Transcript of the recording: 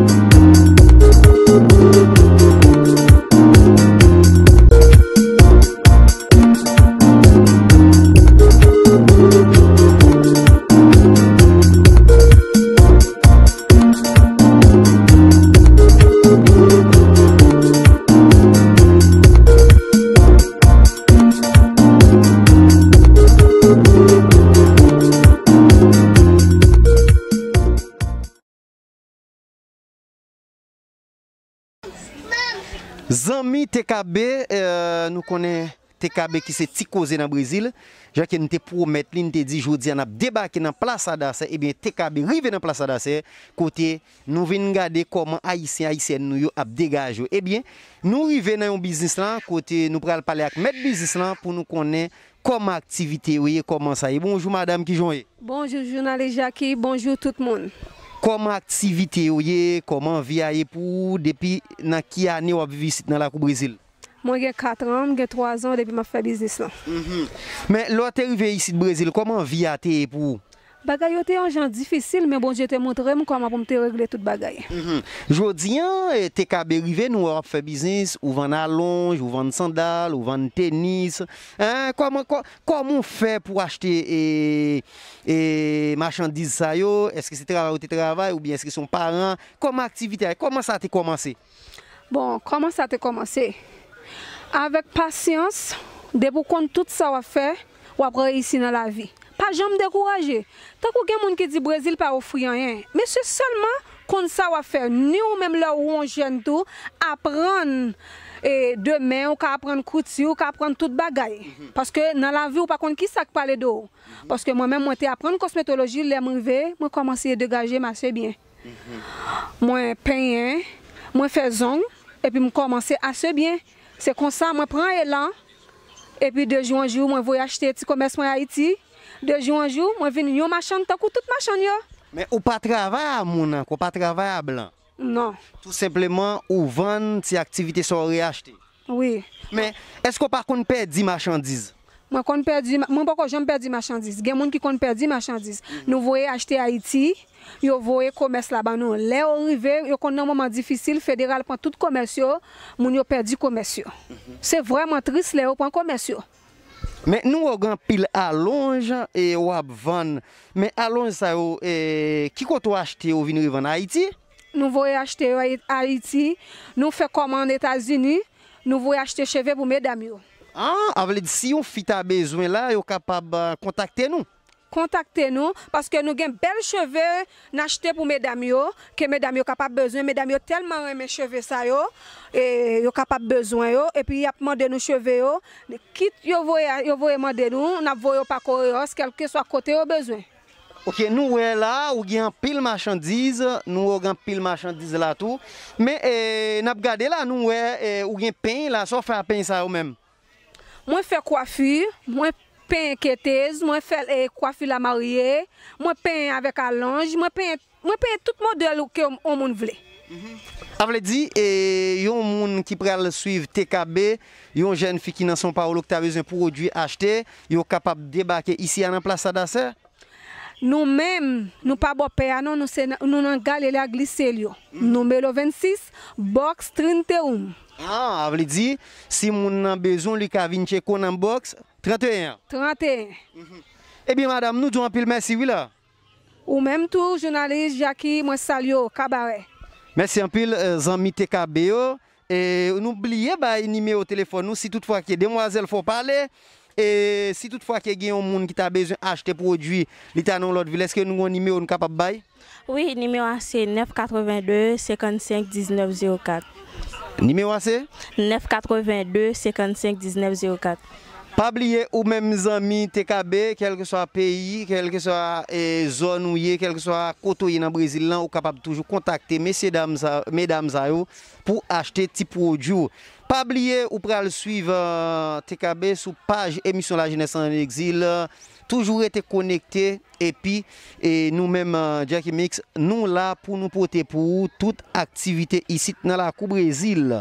Thank you. Zami TKB, euh, nou konen TKB ki se tikoze nan Brezil. Jakye nou te promet li nou te di jodi an ap debake nan plasa dasen. Ebyen TKB rive nan plasa dasen kote nou veni gade koman aisyen aisyen nou yo ap degaje yo. Ebyen nou rive nan yon biznis lan kote nou pral pale ak met biznis lan pou nou konen koma aktivite yo ye koman saye. Bonjour madame Kijonye. Bonjour journaliste Jakye, bonjour tout moun. Bonjour. Koman aktivite yo ye, koman viya ye pou, depi nan ki ane wap vivi sit nan lakou Brezil? Mwen gen 4 an, gen 3 an depi ma fe biznis la. Mhm. Men, lwa te rivi sit Brezil, koman viya te ye pou? Bagay yo te an jan difisil, men bon je te montre mou kama pou mte regle tout bagay. Mhm. Jodi an, e, te ka berive nou wap fe biznis, ou van alonj, ou van sandal, ou van tenis. Koman fe pou achete e, e, machandiz sa yo? Eske se travay ou te travay, ou bien eske son paran? Koman aktivite ay? Koman sa te komanse? Bon, koman sa te komanse? Avèk pasyans, debou kon tout sa wap fe, wap re yisi nan la vi. pa jom dekouraje. Tak ou gen moun ki di Brezil pa ou friyan yen. Me se solman kon sa wafen, ni ou menm la ou anjen tou, apren e, demen ou ka apren kouti ou ka apren tout bagay. Mhm. Paske nan la vi ou pa kon ki sak pale do. Mhm. Paske mwen menm mwen te apren kosmetologi, le mwen ve, mwen komanse ye degaje mase byen. Mhm. Mwen penyen, mwen fezon, e pi mwen komanse ase byen. Se kon sa mwen pran elan, e pi dejou anjou mwen voyachete ti komes mwen Haiti, Dejou anjou, mwen vin yon machan, takou tout machan yo. Mwen ou pa travay a moun an, ou pa travay a blan? Non. Tout sepleman ou van ti aktivite sa ori achete? Oui. Mwen, esko pa kon perdi machan diz? Mwen kon perdi, mwen bako jom perdi machan diz. Gen moun ki kon perdi machan diz. Nou voye achete Haiti, yo voye komes la ban nou. Le ou rive, yo kon nan mouman difisil, federal pon tout komes yo, moun yo perdi komes yo. Se vwèman tris le ou pon komes yo. Men nou ogan pil alonja e wab van, men alonja sa yo, kiko tou ashte yo vinou i van Haiti? Nou voye ashte yo Haiti, nou fe komande Etats-Unis, nou voye ashte cheve pou me dami yo. Ha, avle di si yon fita bezwen la, yo kapab kontakte nou? kontakte nou, paske nou gen bel cheve, nache te pou medami yo, ke medami yo kapap bezwen, medami yo telman wè men cheve sa yo, e yo kapap bezwen yo, epi yap mande nou cheve yo, kit yo vo e mande nou, nap vo yo pakor yo, skelke so akote yo bezwen. Ok, nou wè la, ou gen pil machandiz, nou wè gen pil machandiz la tou, men e, nap gade la, nou wè e, ou gen pen la, so fè a pen sa yo men. Mwen fè kwa fi, mwen pè, Mwen pen ketez, mwen fele kwa fila marye, mwen pen avek alange, mwen pen tout model ou ke ou moun vle. Avle di, e, yon moun ki pre al suive TKB, yon jen fi ki nan son pa ou lo ki ta vez un prodvi achete, yon kapab debake isi anan plasa dasè? Nou men, nou pa bo pe anan, nou nan gale la glise liyo. Nou mè lo 26, box 31. Avle ah, di, si moun nan bezon li ka vince konan box 31. 31. 31. Eh bien, madame, nous disons un merci, oui là. Ou même tout, journaliste Jackie, moi salio, cabaret. Merci un pile, Zamite euh, Zami TKBO. Et n'oubliez pas le numéro de téléphone, nous, si toutefois y que demoiselle faut parler. Et si toutefois qu'il y a un monde qui ont besoin d'acheter produit, l'état dans l'autre ville, est-ce que nous avons un numéro capable de Oui, numéro c'est 982 55 19 04. Numéro c'est 982 55 19 04. Pabliye ou mem zami TKB, kelke so a peyi, kelke so a e, zon ou ye, kelke so a koto ye nan Brezil lan ou kapab toujou kontakte mesye dames a yo pou achete ti prodjou. Pabliye ou pral suyve TKB sou page emisyon la jenese an exil, toujou rete konekte epi e, nou mem e, Jackie Mix nou la pou nou pote pou tout aktivite isit nan la kou Brezil.